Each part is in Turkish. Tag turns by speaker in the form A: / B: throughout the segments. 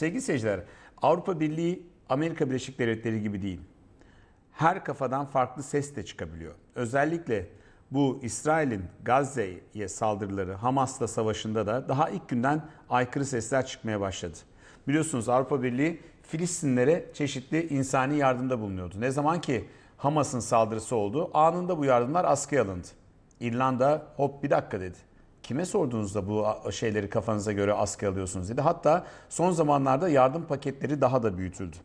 A: Sevgili seyirciler, Avrupa Birliği Amerika Birleşik Devletleri gibi değil. Her kafadan farklı ses de çıkabiliyor. Özellikle bu İsrail'in Gazze'ye saldırıları, Hamas'la savaşında da daha ilk günden aykırı sesler çıkmaya başladı. Biliyorsunuz Avrupa Birliği Filistinlere çeşitli insani yardımda bulunuyordu. Ne zaman ki Hamas'ın saldırısı oldu, anında bu yardımlar askıya alındı. İrlanda hop bir dakika dedi kime sorduğunuzda bu şeyleri kafanıza göre askıya alıyorsunuz dedi. Hatta son zamanlarda yardım paketleri daha da büyütüldü.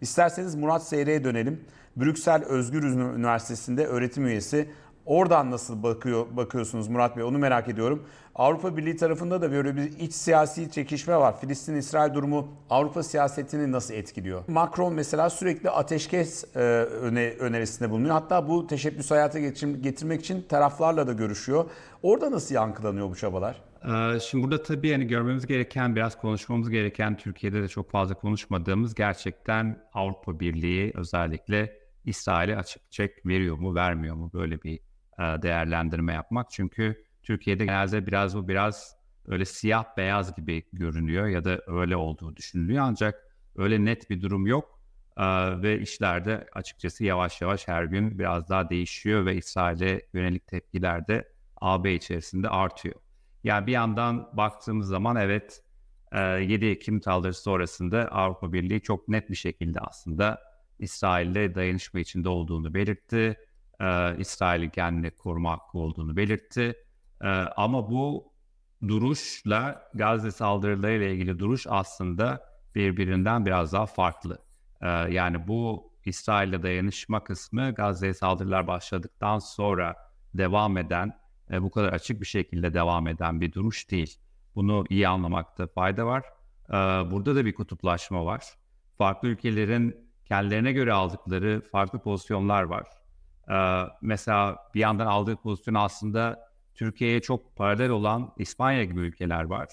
A: İsterseniz Murat Seyre'ye dönelim. Brüksel Özgür Üniversitesi'nde öğretim üyesi Oradan nasıl bakıyor bakıyorsunuz Murat Bey onu merak ediyorum. Avrupa Birliği tarafında da böyle bir iç siyasi çekişme var. Filistin-İsrail durumu Avrupa siyasetini nasıl etkiliyor? Macron mesela sürekli ateşkes e, öne, önerisinde bulunuyor. Hatta bu teşebbüs hayata geçim, getirmek için taraflarla da görüşüyor. Orada nasıl yankılanıyor bu çabalar?
B: Ee, şimdi burada tabii yani görmemiz gereken, biraz konuşmamız gereken, Türkiye'de de çok fazla konuşmadığımız gerçekten Avrupa Birliği özellikle İsrail'e açık çek veriyor mu, vermiyor mu böyle bir e, değerlendirme yapmak. Çünkü Türkiye'de genelde biraz bu biraz öyle siyah beyaz gibi görünüyor ya da öyle olduğu düşünülüyor. Ancak öyle net bir durum yok e, ve işlerde açıkçası yavaş yavaş her gün biraz daha değişiyor ve İsrail'e yönelik tepkiler de AB içerisinde artıyor. Yani bir yandan baktığımız zaman evet 7 e, Ekim saldırısı sonrasında Avrupa Birliği çok net bir şekilde aslında İsrail'le dayanışma içinde olduğunu belirtti e, İsrail'in kendini koruma hakkı olduğunu belirtti. E, ama bu duruşla Gazze saldırılarıyla ilgili duruş aslında birbirinden biraz daha farklı. E, yani bu İsrail'le dayanışma kısmı Gazze'ye saldırılar başladıktan sonra devam eden, e, bu kadar açık bir şekilde devam eden bir duruş değil. Bunu iyi anlamakta fayda var. E, burada da bir kutuplaşma var. Farklı ülkelerin kendilerine göre aldıkları farklı pozisyonlar var. Ee, mesela bir yandan aldığı pozisyon aslında Türkiye'ye çok paralel olan İspanya gibi ülkeler var.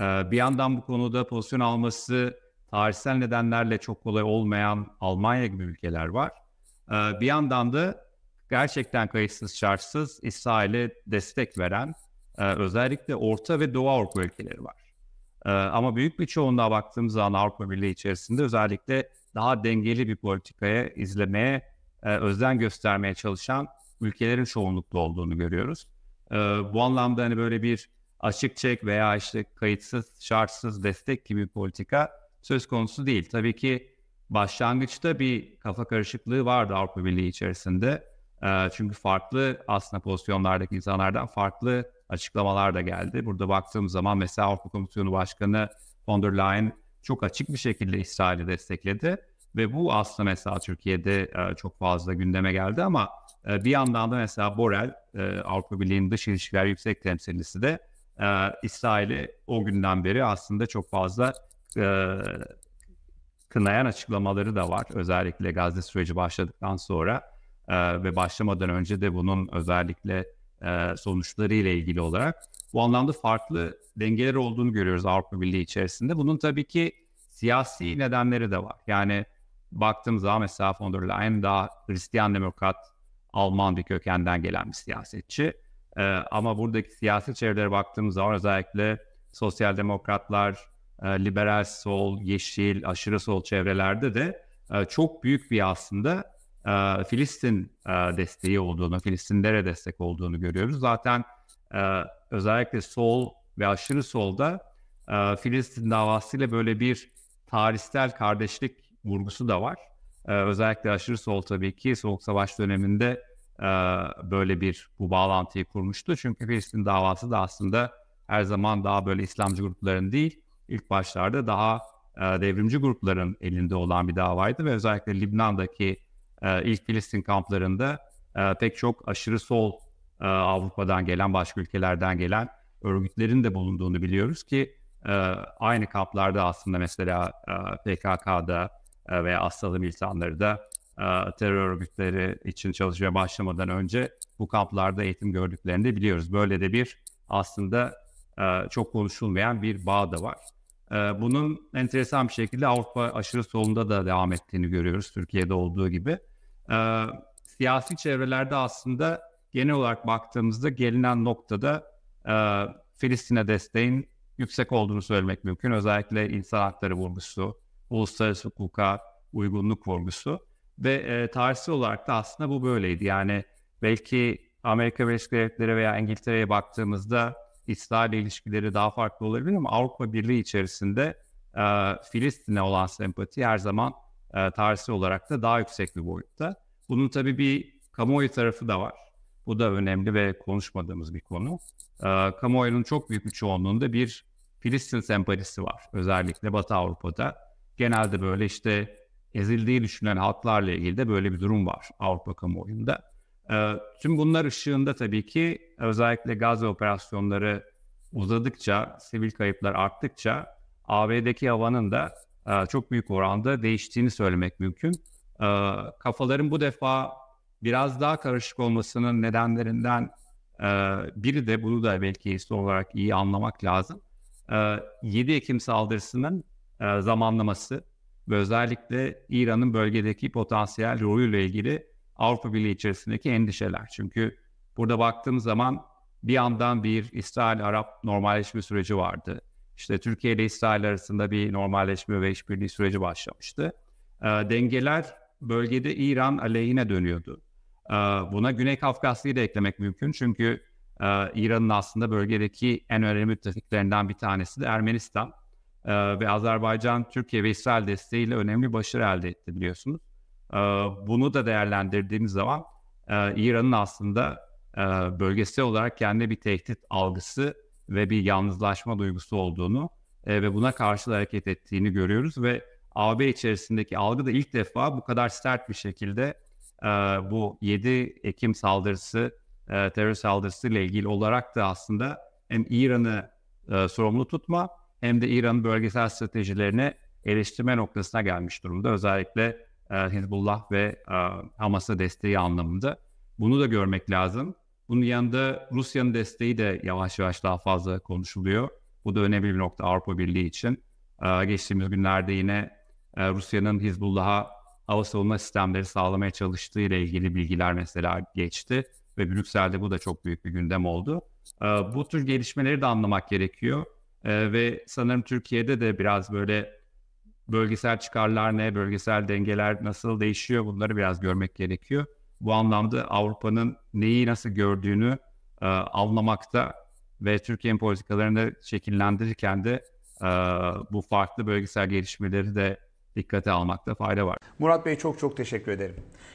B: Ee, bir yandan bu konuda pozisyon alması tarihsel nedenlerle çok kolay olmayan Almanya gibi ülkeler var. Ee, bir yandan da gerçekten kayıtsız şartsız İsrail'e destek veren e, özellikle Orta ve Doğu Avrupa ülkeleri var. ama büyük bir çoğunluğa baktığımız zaman Avrupa Birliği içerisinde özellikle daha dengeli bir politikaya izlemeye e, özden göstermeye çalışan ülkelerin çoğunlukta olduğunu görüyoruz. E, bu anlamda hani böyle bir açık çek veya işte kayıtsız, şartsız destek gibi politika söz konusu değil. Tabii ki başlangıçta bir kafa karışıklığı vardı Avrupa Birliği içerisinde. E, çünkü farklı aslında pozisyonlardaki insanlardan farklı açıklamalar da geldi. Burada baktığım zaman mesela Avrupa Komisyonu Başkanı von der Leyen çok açık bir şekilde İsrail'i destekledi. Ve bu aslında mesela Türkiye'de e, çok fazla gündeme geldi ama e, bir yandan da mesela Borel, e, Avrupa Birliği'nin dış ilişkiler yüksek temsilcisi de e, İsrail'i o günden beri aslında çok fazla e, kınayan açıklamaları da var. Özellikle Gazze süreci başladıktan sonra e, ve başlamadan önce de bunun özellikle e, sonuçları ile ilgili olarak bu anlamda farklı dengeler olduğunu görüyoruz Avrupa Birliği içerisinde. Bunun tabii ki siyasi nedenleri de var. Yani baktığım zaman mesela von der Leyen daha Hristiyan Demokrat, Alman bir kökenden gelen bir siyasetçi. E, ama buradaki siyasi çevrelere baktığımız zaman özellikle sosyal demokratlar, e, liberal sol, yeşil, aşırı sol çevrelerde de e, çok büyük bir aslında e, Filistin e, desteği olduğunu, Filistinlere destek olduğunu görüyoruz. Zaten e, özellikle sol ve aşırı solda e, Filistin davasıyla böyle bir tarihsel kardeşlik vurgusu da var. E, özellikle aşırı sol tabii ki Soğuk Savaş döneminde e, böyle bir bu bağlantıyı kurmuştu. Çünkü Filistin davası da aslında her zaman daha böyle İslamcı grupların değil, ilk başlarda daha e, devrimci grupların elinde olan bir davaydı ve özellikle Libnan'daki e, ilk Filistin kamplarında e, pek çok aşırı sol e, Avrupa'dan gelen, başka ülkelerden gelen örgütlerin de bulunduğunu biliyoruz ki e, aynı kamplarda aslında mesela e, PKK'da, e, veya Asyalı militanları da e, terör örgütleri için çalışmaya başlamadan önce bu kamplarda eğitim gördüklerini de biliyoruz. Böyle de bir aslında e, çok konuşulmayan bir bağ da var. Bunun enteresan bir şekilde Avrupa aşırı solunda da devam ettiğini görüyoruz Türkiye'de olduğu gibi. Siyasi çevrelerde aslında genel olarak baktığımızda gelinen noktada Filistin'e desteğin yüksek olduğunu söylemek mümkün. Özellikle insan hakları vurgusu, uluslararası hukuka uygunluk vurgusu. Ve e, tarihsel olarak da aslında bu böyleydi. Yani belki Amerika Birleşik Devletleri veya İngiltere'ye baktığımızda İsrail ilişkileri daha farklı olabilir ama Avrupa Birliği içerisinde e, Filistin'e olan sempati her zaman e, tarihsel olarak da daha yüksek bir boyutta. Bunun tabii bir kamuoyu tarafı da var. Bu da önemli ve konuşmadığımız bir konu. E, kamuoyunun çok büyük bir çoğunluğunda bir Filistin sempatisi var. Özellikle Batı Avrupa'da genelde böyle işte ezildiği düşünülen halklarla ilgili de böyle bir durum var Avrupa kamuoyunda. E, ee, tüm bunlar ışığında tabii ki özellikle Gazze operasyonları uzadıkça, sivil kayıplar arttıkça AB'deki havanın da e, çok büyük oranda değiştiğini söylemek mümkün. E, kafaların bu defa biraz daha karışık olmasının nedenlerinden e, biri de bunu da belki hissi olarak iyi anlamak lazım. E, ee, 7 Ekim saldırısının e, zamanlaması ve özellikle İran'ın bölgedeki potansiyel rolüyle ilgili Avrupa Birliği içerisindeki endişeler. Çünkü burada baktığım zaman bir yandan bir İsrail-Arap normalleşme süreci vardı. İşte Türkiye ile İsrail arasında bir normalleşme ve işbirliği süreci başlamıştı. E, dengeler bölgede İran aleyhine dönüyordu. E, buna Güney Kafkasya'yı da eklemek mümkün çünkü İran'ın aslında bölgedeki en önemli müttefiklerinden bir tanesi de Ermenistan. Ee, ve Azerbaycan, Türkiye ve İsrail desteğiyle önemli başarı elde etti biliyorsunuz. Ee, bunu da değerlendirdiğimiz zaman e, İran'ın aslında e, bölgesel olarak kendi bir tehdit algısı ve bir yalnızlaşma duygusu olduğunu e, ve buna karşı da hareket ettiğini görüyoruz ve AB içerisindeki algı da ilk defa bu kadar sert bir şekilde bu 7 Ekim saldırısı, e, terör saldırısı ile ilgili olarak da aslında hem İran'ı sorumlu tutma hem de İran bölgesel stratejilerini eleştirme noktasına gelmiş durumda. Özellikle e, Hizbullah ve e, Hamas'a desteği anlamında. Bunu da görmek lazım. Bunun yanında Rusya'nın desteği de yavaş yavaş daha fazla konuşuluyor. Bu da önemli bir nokta Avrupa Birliği için. E, geçtiğimiz günlerde yine e, Rusya'nın Hizbullah'a hava savunma sistemleri sağlamaya çalıştığı ile ilgili bilgiler mesela geçti ve Brüksel'de bu da çok büyük bir gündem oldu. E, bu tür gelişmeleri de anlamak gerekiyor. E, ve sanırım Türkiye'de de biraz böyle bölgesel çıkarlar ne, bölgesel dengeler nasıl değişiyor bunları biraz görmek gerekiyor. Bu anlamda Avrupa'nın neyi nasıl gördüğünü e, anlamakta ve Türkiye'nin politikalarını şekillendirirken de e, bu farklı bölgesel gelişmeleri de dikkate almakta fayda var.
A: Murat Bey çok çok teşekkür ederim.